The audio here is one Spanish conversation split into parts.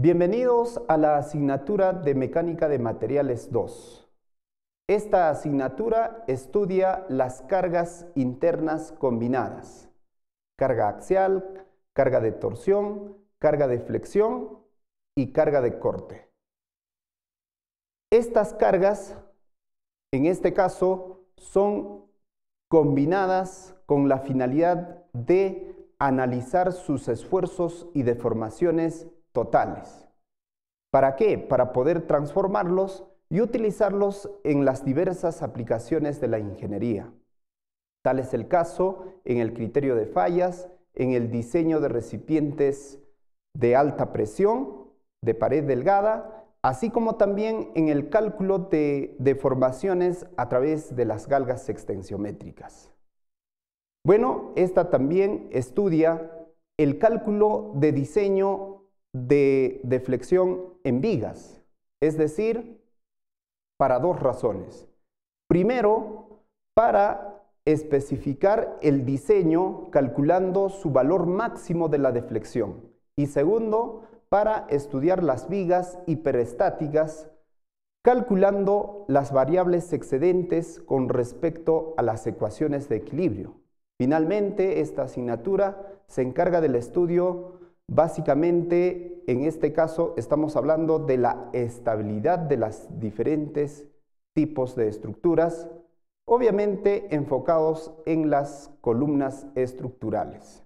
Bienvenidos a la asignatura de Mecánica de Materiales 2. Esta asignatura estudia las cargas internas combinadas, carga axial, carga de torsión, carga de flexión y carga de corte. Estas cargas, en este caso, son combinadas con la finalidad de analizar sus esfuerzos y deformaciones totales. ¿Para qué? Para poder transformarlos y utilizarlos en las diversas aplicaciones de la ingeniería. Tal es el caso en el criterio de fallas, en el diseño de recipientes de alta presión, de pared delgada, así como también en el cálculo de deformaciones a través de las galgas extensiométricas. Bueno, esta también estudia el cálculo de diseño de deflexión en vigas, es decir, para dos razones. Primero, para especificar el diseño calculando su valor máximo de la deflexión. Y segundo, para estudiar las vigas hiperestáticas calculando las variables excedentes con respecto a las ecuaciones de equilibrio. Finalmente, esta asignatura se encarga del estudio Básicamente, en este caso, estamos hablando de la estabilidad de las diferentes tipos de estructuras, obviamente enfocados en las columnas estructurales.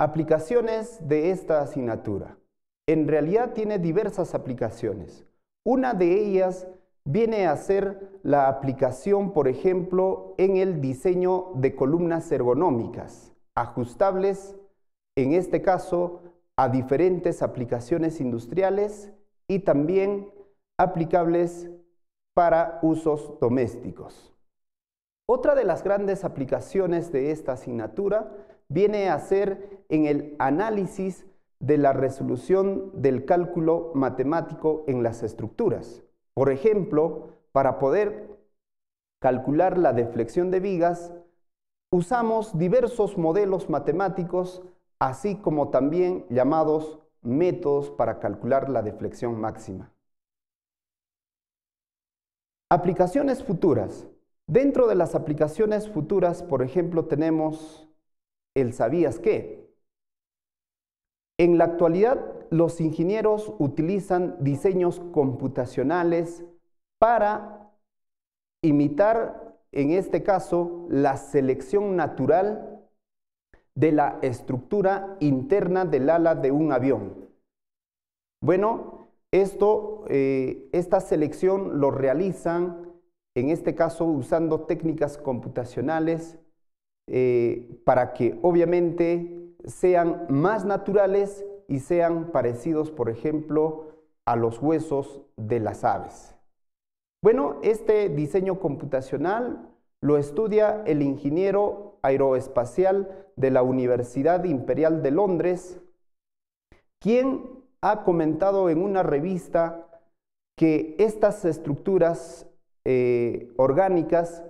Aplicaciones de esta asignatura. En realidad tiene diversas aplicaciones. Una de ellas viene a ser la aplicación, por ejemplo, en el diseño de columnas ergonómicas, ajustables en este caso a diferentes aplicaciones industriales y también aplicables para usos domésticos. Otra de las grandes aplicaciones de esta asignatura viene a ser en el análisis de la resolución del cálculo matemático en las estructuras. Por ejemplo, para poder calcular la deflexión de vigas, usamos diversos modelos matemáticos así como también llamados métodos para calcular la deflexión máxima. Aplicaciones futuras. Dentro de las aplicaciones futuras, por ejemplo, tenemos el ¿sabías qué? En la actualidad, los ingenieros utilizan diseños computacionales para imitar, en este caso, la selección natural de la estructura interna del ala de un avión. Bueno, esto, eh, esta selección lo realizan, en este caso usando técnicas computacionales, eh, para que obviamente sean más naturales y sean parecidos, por ejemplo, a los huesos de las aves. Bueno, este diseño computacional lo estudia el ingeniero Aeroespacial de la Universidad Imperial de Londres, quien ha comentado en una revista que estas estructuras eh, orgánicas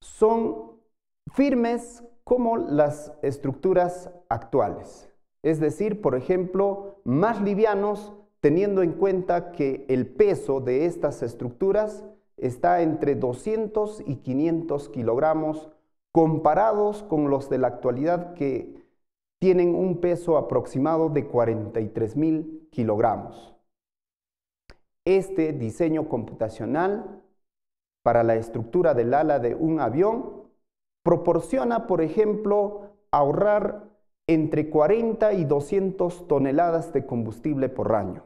son firmes como las estructuras actuales. Es decir, por ejemplo, más livianos teniendo en cuenta que el peso de estas estructuras está entre 200 y 500 kilogramos comparados con los de la actualidad que tienen un peso aproximado de 43.000 kilogramos. Este diseño computacional para la estructura del ala de un avión proporciona, por ejemplo, ahorrar entre 40 y 200 toneladas de combustible por año.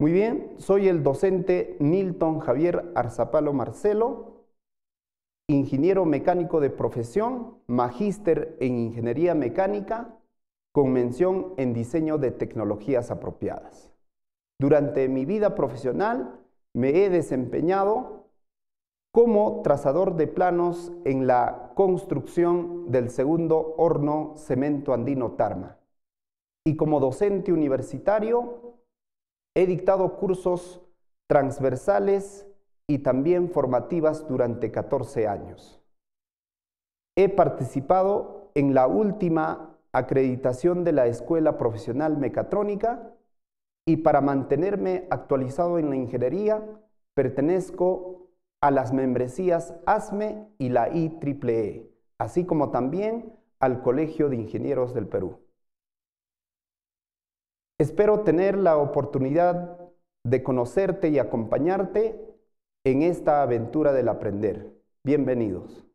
Muy bien, soy el docente Nilton Javier Arzapalo Marcelo, ingeniero mecánico de profesión, magíster en ingeniería mecánica, con mención en diseño de tecnologías apropiadas. Durante mi vida profesional me he desempeñado como trazador de planos en la construcción del segundo horno cemento andino Tarma. Y como docente universitario he dictado cursos transversales y también formativas durante 14 años. He participado en la última acreditación de la Escuela Profesional Mecatrónica y para mantenerme actualizado en la ingeniería, pertenezco a las membresías ASME y la IEEE, e, así como también al Colegio de Ingenieros del Perú. Espero tener la oportunidad de conocerte y acompañarte en esta aventura del aprender. Bienvenidos.